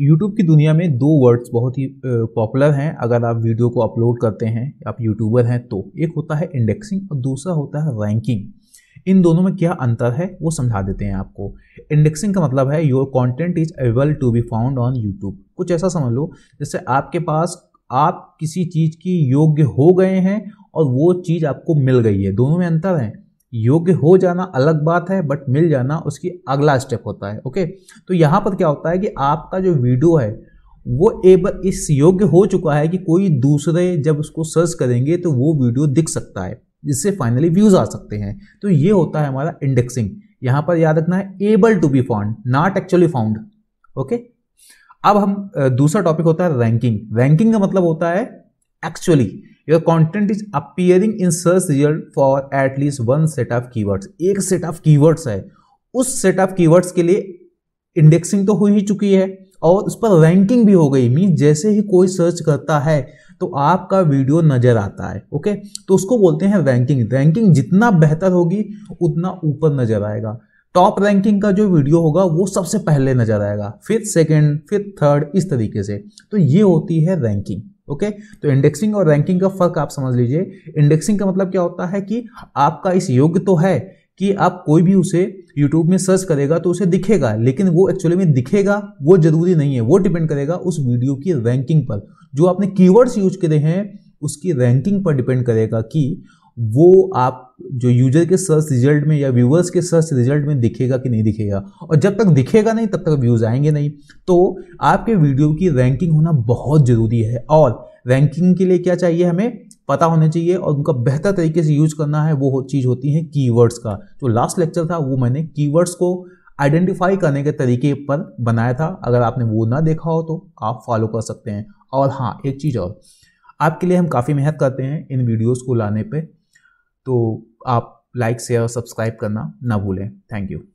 YouTube की दुनिया में दो वर्ड्स बहुत ही पॉपुलर हैं अगर आप वीडियो को अपलोड करते हैं आप यूट्यूबर हैं तो एक होता है इंडेक्सिंग और दूसरा होता है रैंकिंग इन दोनों में क्या अंतर है वो समझा देते हैं आपको इंडेक्सिंग का मतलब है your content is available to be found on YouTube कुछ ऐसा समझ लो जैसे आपके पास आप किसी चीज़ की योग्य हो गए हैं और वो चीज़ आपको मिल गई है दोनों में अंतर है योग्य हो जाना अलग बात है बट मिल जाना उसकी अगला स्टेप होता है ओके तो यहाँ पर क्या होता है कि आपका जो वीडियो है वो एबल इस योग्य हो चुका है कि कोई दूसरे जब उसको सर्च करेंगे तो वो वीडियो दिख सकता है जिससे फाइनली व्यूज़ आ सकते हैं तो ये होता है हमारा इंडेक्सिंग यहाँ पर याद रखना है able to be found not actually found okay अब हम दूसरा टॉपिक होता है रैंकिंग रैंकिंग का मतलब होता है actually your content is appearing in search result for at least one set of keywords एक सेट ऑफ कीवर्ड्स है उस सेट ऑफ कीवर्ड्स के लिए इंडेक्सिंग तो हो ही चुकी है और उस पर रैंकिंग भी हो गई मीन जैसे ही कोई सर्च करता है तो आपका वीडियो नज़र आता है ओके तो उसको बोलते हैं रैंकिंग रैंकिंग जितना बेहतर होगी उतना ऊपर नज़र आएगा टॉप रैंकिंग का जो वीडियो होगा वो सबसे पहले नज़र आएगा फिर सेकेंड फिर थर्ड इस तरीके से तो ये होती है रैंकिंग ओके तो इंडेक्सिंग और रैंकिंग का फर्क आप समझ लीजिए इंडेक्सिंग का मतलब क्या होता है कि आपका इस योग्य तो है कि आप कोई भी उसे यूट्यूब में सर्च करेगा तो उसे दिखेगा लेकिन वो एक्चुअली में दिखेगा वो जरूरी नहीं है वो डिपेंड करेगा उस वीडियो की रैंकिंग पर जो आपने कीवर्ड्स यूज करे हैं उसकी रैंकिंग पर डिपेंड करेगा कि वो आप जो यूजर के सर्च रिजल्ट में या व्यूअर्स के सर्च रिजल्ट में दिखेगा कि नहीं दिखेगा और जब तक दिखेगा नहीं तब तक व्यूज़ आएंगे नहीं तो आपके वीडियो की रैंकिंग होना बहुत ज़रूरी है और रैंकिंग के लिए क्या चाहिए हमें पता होना चाहिए और उनका बेहतर तरीके से यूज करना है वो चीज़ होती है कीवर्ड्स का जो लास्ट लेक्चर था वो मैंने कीवर्ड्स को आइडेंटिफाई करने के तरीके पर बनाया था अगर आपने वो ना देखा हो तो आप फॉलो कर सकते हैं और हाँ एक चीज़ और आपके लिए हम काफ़ी मेहनत करते हैं इन वीडियोस को लाने पे तो आप लाइक शेयर सब्सक्राइब करना ना भूलें थैंक यू